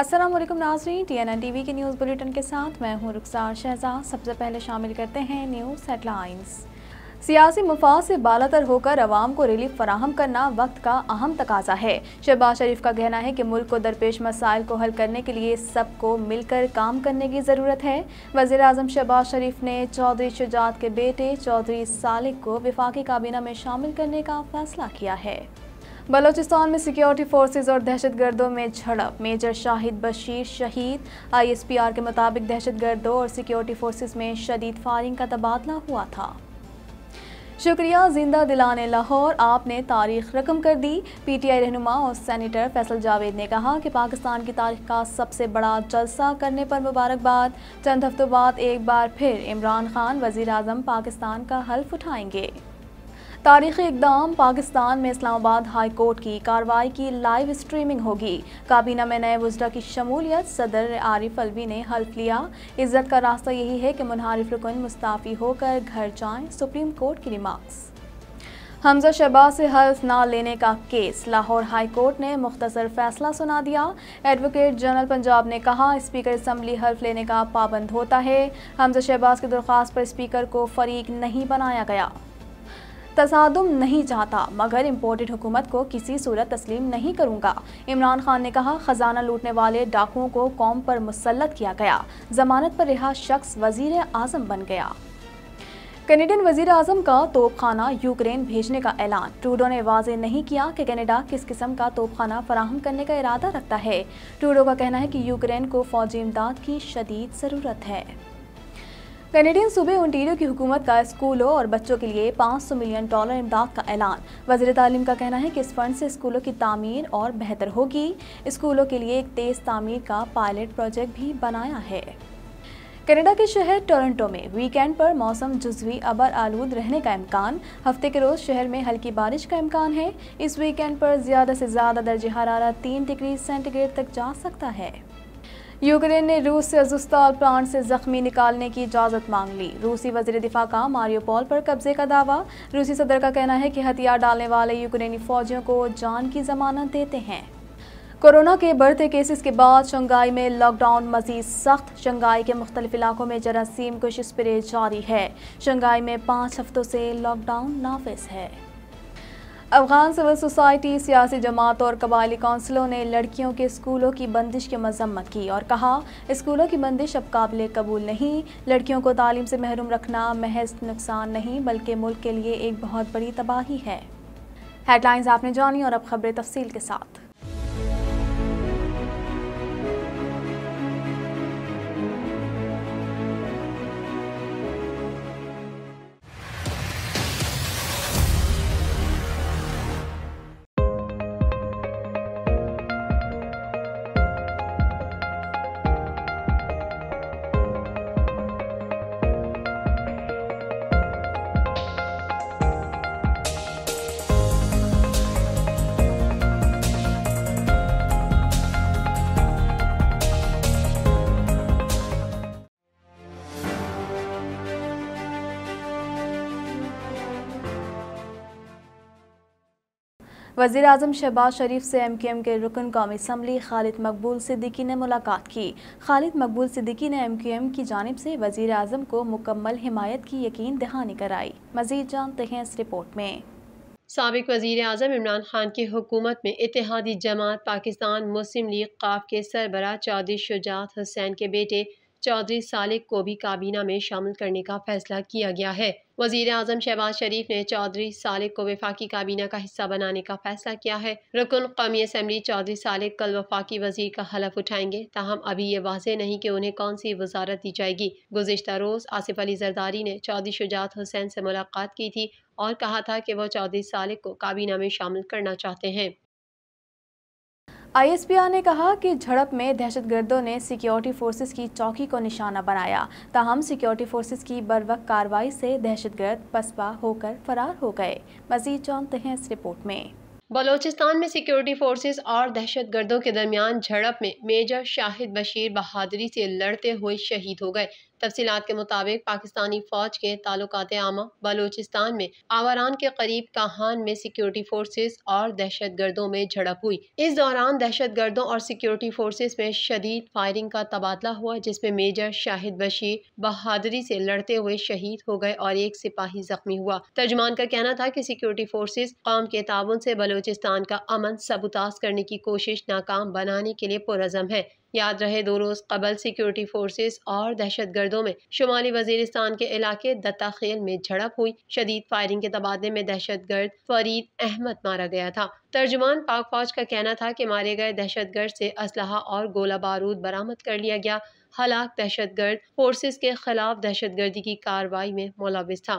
असलम नाजरीन T N N T V के news bulletin के साथ मैं हूँ रुखसार शहजाद सबसे पहले शामिल करते हैं न्यूज़ हेडलाइंस सियासी मफाद से तर होकर आवाम को रिलीफ फराहम करना वक्त का अहम तकाजा है शहबाज शरीफ का कहना है कि मुल्क को दरपेश मसाइल को हल करने के लिए सबको मिलकर काम करने की ज़रूरत है वज़ी अजम शहबाज शरीफ ने चौधरी शुजात के बेटे चौधरी सालिक को विफाकी काबीना में शामिल करने का फैसला किया है बलोचिस्तान में सिक्योरिटी फोर्सेज और दहशतगर्दों में झड़प मेजर शाहिद बशीर शहीद आईएसपीआर के मुताबिक दहशतगर्दों और सिक्योरिटी फोर्सेज में शदीद फायरिंग का तबादला हुआ था शुक्रिया जिंदा दिलाने लाहौर आपने तारीख रकम कर दी पीटीआई रहनुमा और सेनेटर फैसल जावेद ने कहा कि पाकिस्तान की तारीख का सबसे बड़ा जलसा करने पर मुबारकबाद चंद हफ्तों बाद एक बार फिर इमरान खान वजीर अजम पाकिस्तान का हल्फ उठाएंगे तारीखी इकदाम पाकिस्तान में इस्लामाबाद हाई कोर्ट की कार्रवाई की लाइव स्ट्रीमिंग होगी काबीना में नए वजरा की शमूलियत सदर आरिफ अलवी ने हल्फ लिया इज्जत का रास्ता यही है कि मुनहारफ रुकन मुस्ताफ़ी होकर घर जाएं सुप्रीम कोर्ट की रिमार्क्स हमजा शहबाज से हल्फ ना लेने का केस लाहौर हाई कोर्ट ने मुख्तर फैसला सुना दिया एडवोकेट जनरल पंजाब ने कहा स्पीकर इसम्बली हल्फ लेने का पाबंद होता है हमजा शहबाज की दरख्वास्त पर स्पीकर को फरीक नहीं बनाया गया तसादम नहीं चाहता मगर इम्पोर्टेड हुकूमत को किसी सूरत तस्लीम नहीं करूँगा इमरान खान ने कहा खजाना लूटने वाले डाकुओं को कौम पर मुसलत किया गया जमानत पर रिहा शख्स वजीर आजम बन गया कनेडियन वजीर अजम का तोपखाना यूक्रेन भेजने का ऐलान ट्रूडो ने वाजे नहीं किया कि कनाडा किस किस्म का तोपखाना फराहम करने का इरादा रखता है ट्रूडो का कहना है कि यूक्रेन को फौजी इमदाद की शदीद ज़रूरत है कनेडियन सूबे ओंटेरियो की हुकूमत का स्कूलों और बच्चों के लिए 500 मिलियन डॉलर इमदाद का ऐलान वजीर तालीम का कहना है कि इस फंड से स्कूलों की तामीर और बेहतर होगी स्कूलों के लिए एक तेज़ तामीर का पायलट प्रोजेक्ट भी बनाया है कनाडा के शहर टोरंटो में वीकेंड पर मौसम जुजवी अबर आलूद रहने का इम्कान हफ्ते के रोज़ शहर में हल्की बारिश का इम्कान है इस वीकेंड पर ज़्यादा से ज़्यादा दर्ज हरारा तीन डिग्री सेंटीग्रेड तक जा सकता है यूक्रेन ने रूस से अजुस्ता और प्रांत से जख्मी निकालने की इजाज़त मांग ली रूसी वजीर दिफा का मारियोपॉल पर कब्जे का दावा रूसी सदर का कहना है कि हथियार डालने वाले यूक्रेनी फौजियों को जान की जमानत देते हैं कोरोना के बढ़ते केसेस के बाद शंघाई में लॉकडाउन मजीद सख्त शंघाई के मुख्तलिफ इलाकों में जरासीम कुछ स्प्रे जारी है शंघाई में पाँच हफ्तों से लॉकडाउन नाफिज है अफगान सिविल सोसाइटी सियासी जमात और कबायली कौंसलों ने लड़कियों के स्कूलों की बंदिश की मजम्मत की और कहा स्कूलों की बंदिश अब काबिल कबूल नहीं लड़कियों को तालीम से महरूम रखना महज नुकसान नहीं बल्कि मुल्क के लिए एक बहुत बड़ी तबाही है हेडलाइंस आपने जानी और अब खबरें तफसील के साथ वजीर अजम शहबाज शरीफ से एम के एम के रुकन कौमी इसम्बली खालिद मकबूल सिद्दीकी ने मुलाकात की खालिद मकबूल सिद्दीकी ने एम के एम की जानब से वजीर अजम को मुकम्मल हिमायत की यकीन दहानी कराई मजीद जानते हैं इस रिपोर्ट में सबक वजीर अजम इमरान खान की हुकूमत में इतिहादी जमात पाकिस्तान मुस्लिम लीग काफ के सरबरा चौधरी शुजात हुसैन के बेटे चौधरी सालिक को भी काबीना में शामिल करने का फैसला किया गया है वजीर अजम शहबाज शरीफ ने चौधरी सालिक को वफाकी काबीना का हिस्सा बनाने का फैसला किया है रुकन कौमी असम्बली चौधरी सालिक कल वफाकी वजीर का हलफ उठाएंगे ताहम अभी ये वाज नहीं कि उन्हें कौन सी वजारत दी जाएगी गुजशत रोज़ आसिफ अली जरदारी ने चौधरी शुजात हुसैन से मुलाकात की थी और कहा था कि वह चौधरी सालिक को काबीना में शामिल करना चाहते हैं आईएसपीआर ने कहा कि झड़प में दहशतगर्दों ने सिक्योरिटी फोर्सेस की चौकी को निशाना बनाया ताहम सिक्योरिटी फोर्सेस की बरवक कार्रवाई से दहशतगर्द पसपा होकर फरार हो गए मजीद जानते हैं इस रिपोर्ट में बलोचिस्तान में सिक्योरिटी फोर्सेस और दहशतगर्दों के दरमियान झड़प में मेजर शाहिद बशीर बहादुरी से लड़ते हुए शहीद हो गए तफसीत के मुताबिक पाकिस्तानी फ़ौज के तलुक आमा बलोचिस्तान में आवारान के करीब काहान में सिक्योरिटी फोर्सेज और दहशत गर्दों में झड़प हुई इस दौरान दहशत गर्दों और सिक्योरिटी फोर्सेज में शदीद फायरिंग का तबादला हुआ जिसमें मेजर शाहिद बशीर बहादुरी से लड़ते हुए शहीद हो गए और एक सिपाही जख्मी हुआ तर्जमान का कहना था की सिक्योरिटी फोर्सेज कौम के ताबन से बलोचिस्तान का अमन सबुताज करने की कोशिश नाकाम बनाने के लिए पुरजम है याद रहे दो रोज़ कबल सिक्योरिटी फोर्सेज और दहशत गर्दों में शुमाली वजीरस्तान के इलाके दत्ता खेल में झड़प हुई शदीद फायरिंग के तबादले में दहशत गर्द फरीद अहमद मारा गया था तर्जुमान पाक फौज का कहना था कि मारे गए दहशत गर्द से असलाह और गोला बारूद बरामद कर लिया गया हलाक दहशत गर्द फोर्सेज के खिलाफ दहशत गर्दी की कार्रवाई में मुलविस था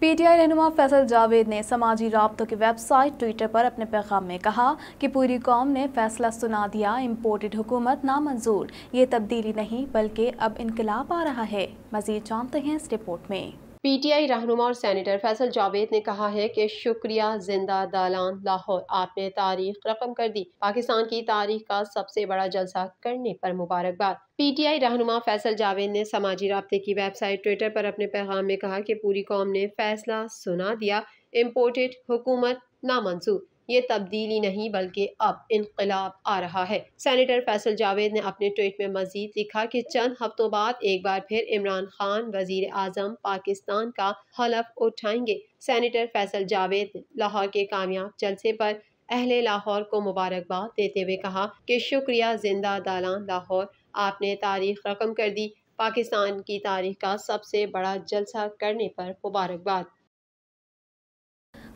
पी टी आई रहनुमा फैसल जावेद ने समाजी रबतों की वेबसाइट ट्विटर पर अपने पैगाम में कहा कि पूरी कौम ने फैसला सुना दिया इम्पोर्टेड हुकूमत नामंजूर ये तब्दीली नहीं बल्कि अब इनकलाब आ रहा है मजीद जानते हैं इस रिपोर्ट में पीटीआई रहनुमा और सैनिटर फैसल जावेद ने कहा है कि शुक्रिया जिंदा दालान लाहौर आपने तारीख रकम कर दी पाकिस्तान की तारीख का सबसे बड़ा जलसा करने पर मुबारकबाद पीटीआई रहनुमा फैसल जावेद ने समाजी रबते की वेबसाइट ट्विटर पर अपने पैगाम में कहा कि पूरी कौम ने फैसला सुना दिया इम्पोर्टेड हुकूमत नामंजूर ये तब्दीली नहीं बल्कि अब इनकलाब आ रहा है सैनिटर फैसल जावेद ने अपने ट्वीट में मजीद लिखा कि चंद हफ्तों बाद एक बार फिर इमरान खान वजीर आजम पाकिस्तान का हलफ उठाएंगे सैनिटर फैसल जावेद लाहौर के कामयाब जलसे पर अहले लाहौर को मुबारकबाद देते हुए कहा कि शुक्रिया जिंदा दालान लाहौर आपने तारीख रकम कर दी पाकिस्तान की तारीख का सबसे बड़ा जलसा करने पर मुबारकबाद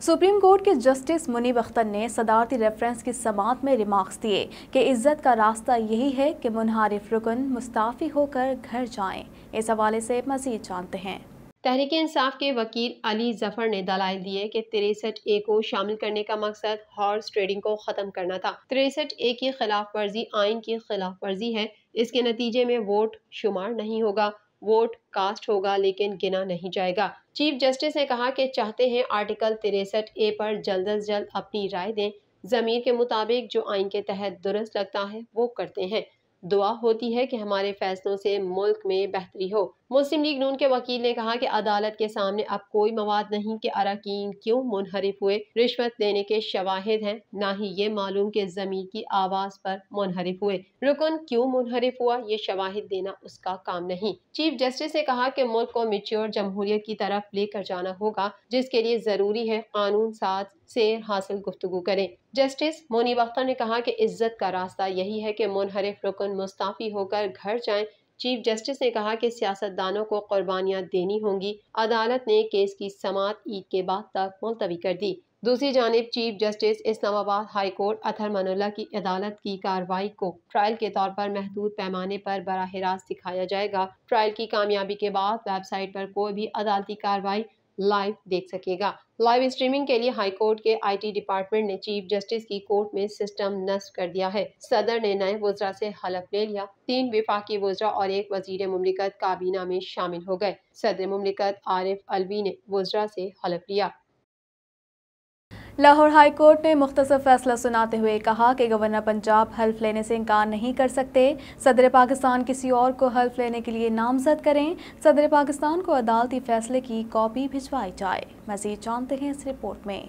सुप्रीम कोर्ट के जस्टिस मुनीब अख्तर ने सदारती रेफरेंस की समात में रिमार्क्स दिए कि इज्जत का रास्ता यही है कि मुनहारिफ रुकन मुस्ताफ़ी होकर घर जाएं। इस हवाले से मजीद जानते हैं तहरीक इंसाफ के वकील अली जफर ने दलाल दिए कि तिरसठ ए को शामिल करने का मकसद हॉर्स ट्रेडिंग को ख़त्म करना था तिरसठ ए की खिलाफ वर्जी आइन की खिलाफ वर्जी है इसके नतीजे में वोट शुमार नहीं होगा वोट कास्ट होगा लेकिन गिना नहीं जाएगा चीफ जस्टिस ने कहा कि चाहते हैं आर्टिकल तिरसठ ए पर जल्द अज जल्द अपनी राय दें ज़मीर के मुताबिक जो आइन के तहत दुरुस्त लगता है वो करते हैं दुआ होती है कि हमारे फैसलों से मुल्क में बेहतरी हो मुस्लिम लीग नून के वकील ने कहा कि अदालत के सामने अब कोई मवाद नहीं कि अरकान क्यों मुनहरफ हुए रिश्वत लेने के शवाहिद हैं ना ही ये मालूम कि जमीर की आवाज़ पर मुनहरफ हुए रुकन क्यों मुनहरफ हुआ ये शवाहिद देना उसका काम नहीं चीफ जस्टिस ने कहा कि मुल्क को मिच्योर जमहूरियत की तरफ लेकर जाना होगा जिसके लिए ज़रूरी है कानून साज से हासिल गुफ्तु करें जस्टिस मोनी बख्तर ने कहा कि इज्जत का रास्ता यही है कि मुनहरफ रुकन मुस्ताफ़ी होकर घर जाएं चीफ जस्टिस ने कहा कि सियासतदानों को कुर्बानियाँ देनी होंगी अदालत ने केस की समात ईद के बाद तक मुलतवी कर दी दूसरी जानब chief justice Islamabad High Court Athar Minallah की अदालत की कार्रवाई को ट्रायल के तौर पर महदूद पैमाने पर बरह रास्त दिखाया जाएगा ट्रायल की कामयाबी के बाद वेबसाइट पर कोई भी अदालती कार्रवाई लाइव देख सकेगा लाइव स्ट्रीमिंग के लिए हाई कोर्ट के आईटी डिपार्टमेंट ने चीफ जस्टिस की कोर्ट में सिस्टम नष्ट कर दिया है सदर ने नए वजरा से हलफ ले लिया तीन विफाकी वजरा और एक वजीर मुमलिकत काबीना में शामिल हो गए सदर मुमलिकत आरिफ अलवी ने वजरा से हलफ लिया लाहौर हाई कोर्ट ने मुख्तर फैसला सुनाते हुए कहा कि गवर्नर पंजाब हल्फ लेने से इनकार नहीं कर सकते सदर पाकिस्तान किसी और को हल्फ लेने के लिए नामजद करें सदर पाकिस्तान को अदालती फैसले की कॉपी भिजवाई जाए मजीद जानते हैं इस रिपोर्ट में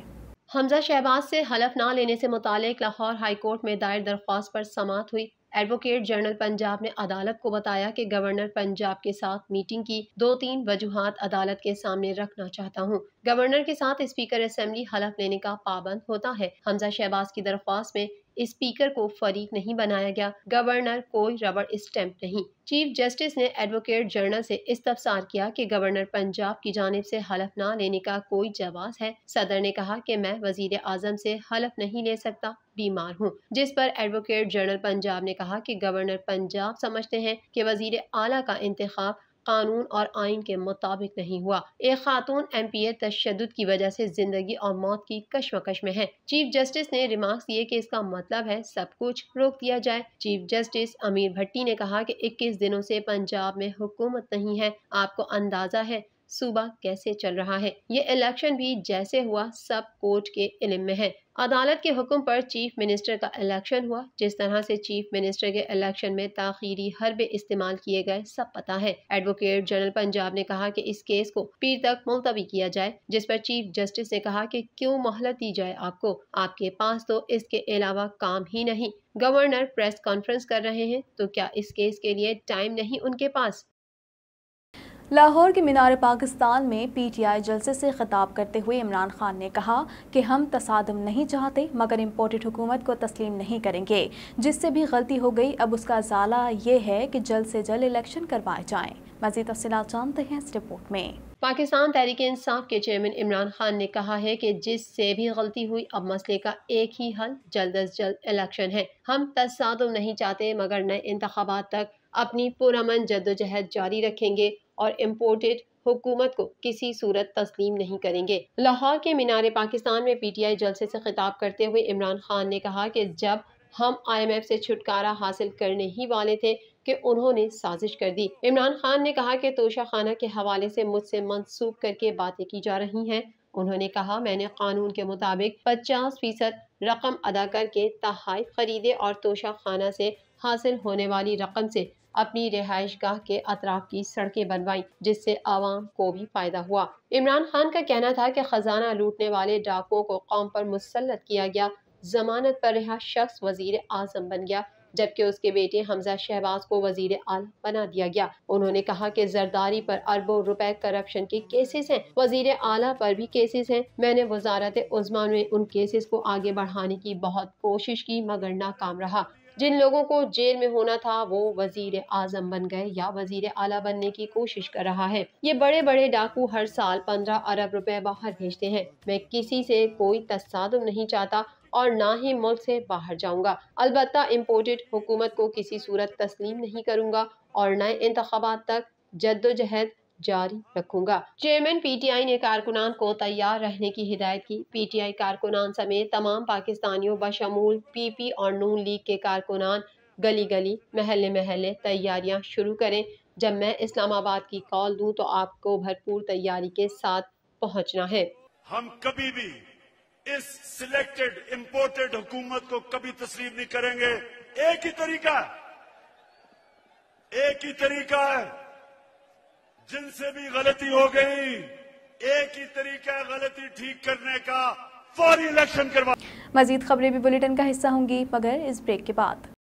हमजा शहबाज से हलफ ना लेने से मुतल लाहौर हाई कोर्ट में दायर दरख्वास्त पर समात हुई एडवोकेट जनरल पंजाब ने अदालत को बताया कि गवर्नर पंजाब के साथ मीटिंग की दो तीन वजूहत अदालत के सामने रखना चाहता हूँ गवर्नर के साथ स्पीकर असम्बली हलफ लेने का पाबंद होता है हमजा शहबाज की दरख्वास्त में स्पीकर को फरीक नहीं बनाया गया गवर्नर कोई रबड़ स्टैंप नहीं चीफ जस्टिस ने एडवोकेट जनरल से इस्तफसार किया कि गवर्नर पंजाब की जानब से हलफ ना लेने का कोई जवाब है सदर ने कहा कि मैं वजीर आजम से हलफ नहीं ले सकता बीमार हूँ जिस पर एडवोकेट जनरल पंजाब ने कहा कि गवर्नर पंजाब समझते हैं कि वजीर आला का इंतखब कानून और आइन के मुताबिक नहीं हुआ एक खातून एम पी ए तशद की वजह से जिंदगी और मौत की कश्मकश में है चीफ जस्टिस ने रिमार्क दिए कि इसका मतलब है सब कुछ रोक दिया जाए चीफ जस्टिस अमीर भट्टी ने कहा कि 21 दिनों से पंजाब में हुकूमत नहीं है आपको अंदाजा है सूबा कैसे चल रहा है ये इलेक्शन भी जैसे हुआ सब कोर्ट के इलम में है अदालत के हुक्म पर चीफ मिनिस्टर का इलेक्शन हुआ जिस तरह से चीफ मिनिस्टर के इलेक्शन में ताखीरी हरबे इस्तेमाल किए गए सब पता है एडवोकेट जनरल पंजाब ने कहा कि इस केस को पीर तक मुलतवी किया जाए जिस पर चीफ जस्टिस ने कहा कि क्यों मोहलत दी जाए आपको आपके पास तो इसके अलावा काम ही नहीं गवर्नर प्रेस कॉन्फ्रेंस कर रहे हैं तो क्या इस केस के लिए टाइम नहीं उनके पास लाहौर के मीनार पाकिस्तान में पीटीआई जलसे से खिताब करते हुए इमरान खान ने कहा कि हम तसादम नहीं चाहते मगर इम्पोर्टेड हुकूमत को तस्लीम नहीं करेंगे जिससे भी गलती हो गई अब उसका जाला ये है कि जल्द से जल्द इलेक्शन करवाए जाएं मजीद तफसला जानते हैं इस रिपोर्ट में पाकिस्तान तहरीक इंसाफ के चेयरमैन इमरान खान ने कहा है कि जिससे भी गलती हुई अब मसले का एक ही हल जल्द अज जल्द इलेक्शन है हम तस्दम नहीं चाहते मगर नए इंतबात तक अपनी पुरमन जद्दोजहद जारी रखेंगे और इम्पोर्टेड हुकूमत को किसी सूरत तस्लीम नहीं करेंगे लाहौर के मीनार पाकिस्तान में पीटीआई जलसे से खिताब करते हुए इमरान खान ने कहा कि जब हम आईएमएफ से छुटकारा हासिल करने ही वाले थे कि उन्होंने साजिश कर दी इमरान खान ने कहा कि तोशा खाना के हवाले से मुझसे मनसूख करके बातें की जा रही हैं उन्होंने कहा मैंने कानून के मुताबिक 50 फीसद रकम अदा करके तहफ खरीदे और तोशा खाना से हासिल होने वाली रकम से अपनी रिहाइश गाह के अतराफ की सड़कें बनवाई जिससे आवाम को भी फायदा हुआ इमरान खान का कहना था कि खजाना लूटने वाले डाकुओं को कौम पर मुसलत किया गया जमानत पर रहा शख्स वजीर आजम बन गया जबकि उसके बेटे हमजा शहबाज को वजीर आल बना दिया गया उन्होंने कहा कि जरदारी पर अरबों रुपए करप्शन के केसेस हैं वजीर आला पर भी केसेस हैं मैंने वजारत उजमान में उन केसेस को आगे बढ़ाने की बहुत कोशिश की मगर नाकाम रहा जिन लोगों को जेल में होना था वो वजीर आजम बन गए या वजीर आला बनने की कोशिश कर रहा है ये बड़े बड़े डाकू हर साल पंद्रह अरब रुपए बाहर भेजते हैं मैं किसी से कोई तस्दम नहीं चाहता और ना ही मुल्क से बाहर जाऊंगा अलबत् इम्पोर्टेड हुकूमत को किसी सूरत तस्लीम नहीं करूंगा और नए इंतबात तक जद्दोजहद जारी रखूंगा चेयरमैन पीटीआई ने कारकुनान को तैयार रहने की हिदायत की पीटीआई कारकुनान समेत तमाम पाकिस्तानियों बशमूल पीपी और नून लीग के कारकुनान गली गली महल महल तैयारियां शुरू करें जब मैं इस्लामाबाद की कॉल दूं तो आपको भरपूर तैयारी के साथ पहुंचना है हम कभी भी इस सिलेक्टेड इम्पोर्टेड हुकूमत को कभी तस्लीम नहीं करेंगे एक ही तरीका एक ही तरीका है जिनसे भी गलती हो गई एक ही तरीका गलती ठीक करने का फौरी इलेक्शन करवा मजीद खबरें भी बुलेटिन का हिस्सा होंगी मगर इस ब्रेक के बाद